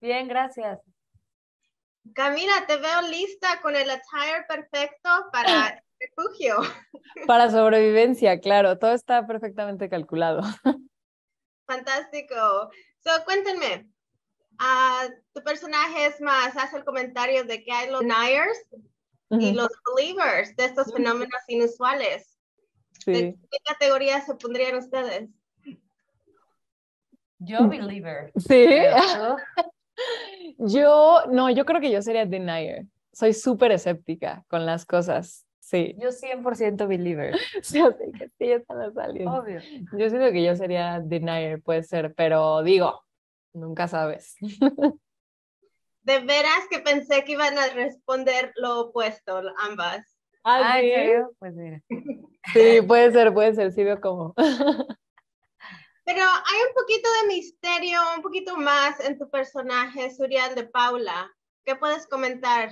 Bien, gracias. Camila, te veo lista con el attire perfecto para ah. refugio. Para sobrevivencia, claro, todo está perfectamente calculado. Fantástico. So, cuéntenme, ah, tu personaje es más, hace el comentario de que hay los deniers y los believers de estos fenómenos inusuales. qué categoría se pondrían ustedes? Yo believer. Sí. yo, no, yo creo que yo sería denier. Soy súper escéptica con las cosas. Sí. Yo 100% believer. Sí, sí, yo salida. Obvio. Yo siento que yo sería denier, puede ser, pero digo, nunca sabes. De veras que pensé que iban a responder lo opuesto, ambas. Ah, ah, ¿sí? Pues mira. Sí, puede ser, puede ser, sí veo pero hay un poquito de misterio, un poquito más en tu personaje, Surian de Paula. ¿Qué puedes comentar?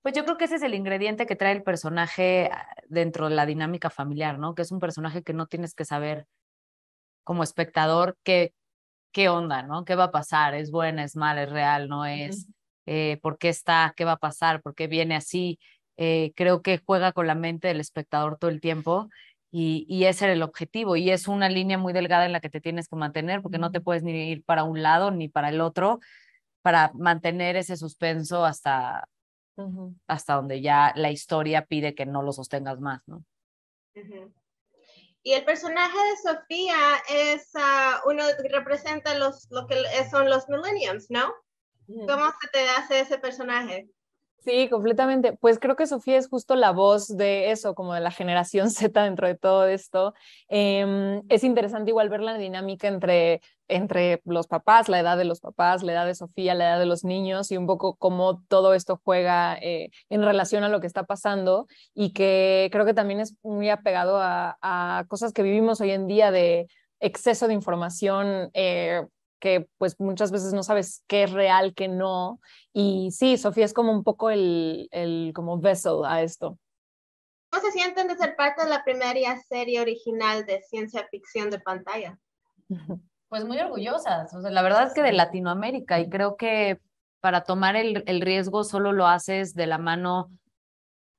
Pues yo creo que ese es el ingrediente que trae el personaje ah, dentro de la dinámica familiar, ¿no? Que es un personaje que no tienes que saber como espectador qué, qué onda, ¿no? ¿Qué va a pasar? ¿Es buena, es mala, es real, no es? Eh, ¿Por qué está? ¿Qué va a pasar? ¿Por qué viene así? Eh, creo que juega con la mente del espectador todo el tiempo y, y, ese era el objetivo. Y es una línea muy delgada en la que te tienes que mantener porque no te puedes ni ir para un lado ni para el otro para mantener ese suspenso hasta, hasta donde ya la historia pide que no lo sostengas más, ¿no? Y el personaje de Sofía es ah, uno que representa los, lo que son los millennials, ¿no? ¿Cómo se te hace ese personaje? Sí, completamente. Pues creo que Sofía es justo la voz de eso, como de la generación Z dentro de todo esto. Em, es interesante igual ver la dinámica entre, entre los papás, la edad de los papás, la edad de Sofía, la edad de los niños y un poco cómo todo esto juega eh, en relación a lo que está pasando y que creo que también es muy apegado a, cosas que vivimos hoy en día de exceso de información. Eh, que pues muchas veces no sabes qué es real, qué no. Y sí, Sofía es como un poco el, como vessel a esto. ¿Cómo se sienten de ser parte de la primera serie original de ciencia ficción de pantalla? Pues muy orgullosas. la verdad es que de Latinoamérica y creo que para tomar el, el riesgo solo lo haces de la mano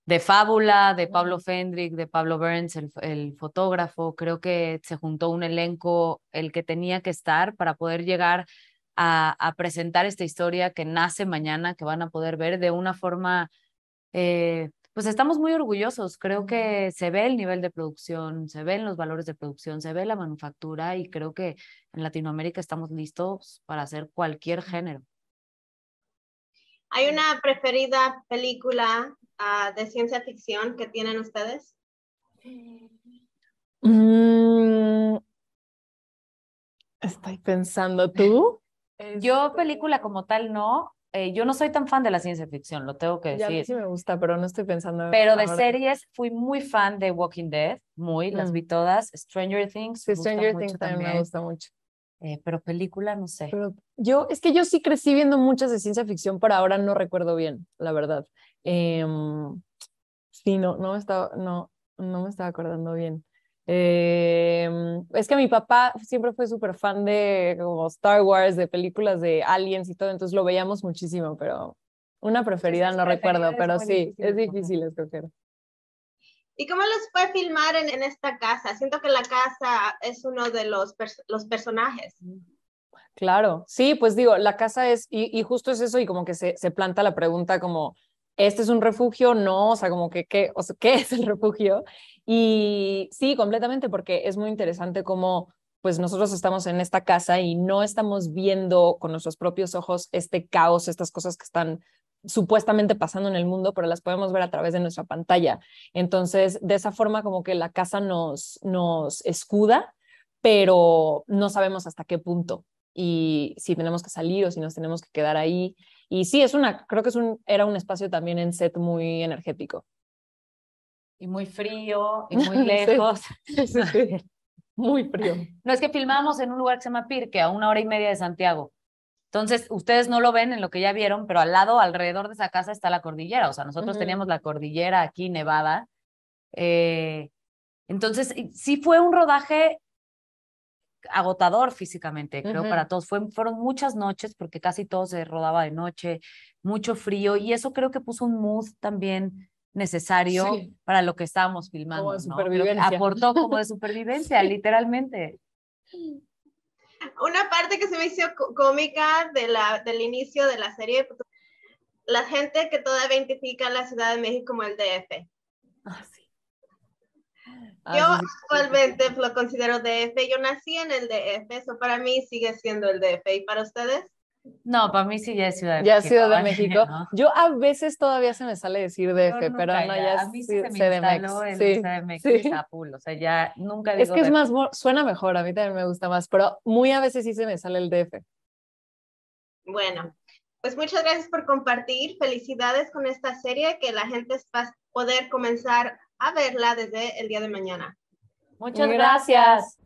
de Fábula, de Pablo Fendrick, de Pablo Burns, el, fotógrafo. Creo que se juntó un elenco, el que tenía que estar para poder llegar a, presentar esta historia que nace mañana, que van a poder ver de una forma... Eh, pues estamos muy orgullosos. Creo que se ve el nivel de producción, se ven los valores de producción, se ve la manufactura y creo que en Latinoamérica estamos listos para hacer cualquier género. ¿Hay una preferida película Ah, de ciencia ficción que tienen ustedes? Mm. estoy pensando tú. Yo película como tal no. Eh, yo no soy tan fan de la ciencia ficción, lo tengo que decir. sí me gusta, pero no estoy pensando. Pero de series fui muy fan de Walking Dead, muy, las mm. vi todas. Stranger Things. Stranger Things también me gusta mucho. Eh, pero película, no sé. yo, es que yo sí crecí viendo muchas de ciencia ficción, pero ahora no recuerdo bien, la verdad. Em, sí, no, no, estaba, no, no me estaba acordando bien. Em, es que mi papá siempre fue súper fan de como Star Wars, de películas de aliens y todo, entonces lo veíamos muchísimo, pero una pues preferida no recuerdo, pero sí, es difícil escoger. ¿Y cómo los fue filmar en, en, esta casa? Siento que la casa es uno de los, los personajes. Claro, sí, pues digo, la casa es, y, justo es eso, y como que se, se, planta la pregunta como, ¿este es un refugio? No, o sea, como que, ¿qué, o ¿qué es el refugio? Y sí, completamente, porque es muy interesante como pues nosotros estamos en esta casa y no estamos viendo con nuestros propios ojos este caos, estas cosas que están supuestamente pasando en el mundo, pero las podemos ver a través de nuestra pantalla. Entonces, de esa forma como que la casa nos, nos escuda, pero no sabemos hasta qué punto y si tenemos que salir o si nos tenemos que quedar ahí. Y sí, es una, creo que es un, era un espacio también en set muy energético. Y muy frío, y muy lejos. Muy frío. No es que filmamos en un lugar que se llama Pirque, a una hora y media de Santiago. Entonces, ustedes no lo ven en lo que ya vieron, pero al lado, alrededor de esa casa está la cordillera. O sea, nosotros teníamos la cordillera aquí, Nevada. Eh, entonces, sí fue un rodaje agotador físicamente, creo, para todos. fueron muchas noches, porque casi todo se rodaba de noche, mucho frío, y eso creo que puso un mood también necesario para lo que estábamos filmando. Como de Aportó como de supervivencia, literalmente una parte que se me hizo cómica del inicio de la serie, pues, la gente que todavía identifica a la Ciudad de México como el DF. Ah, ah, yo actualmente pues, lo considero DF, yo nací en el DF, eso para mí sigue siendo el DF. ¿Y para ustedes? No, para mí sí ya es Ciudad de México. Ya Ciudad de México. Yo a veces todavía se me sale decir DF, pero no, ya, es CDMX. Sí, CDMX sí. o sea, ya nunca digo Es que es más, suena mejor, a mí también me gusta más, pero muy a veces sí se me sale el DF. Bueno, pues muchas gracias por compartir. Felicidades con esta serie que la gente va a poder comenzar a verla desde el día de mañana. Muchas gracias.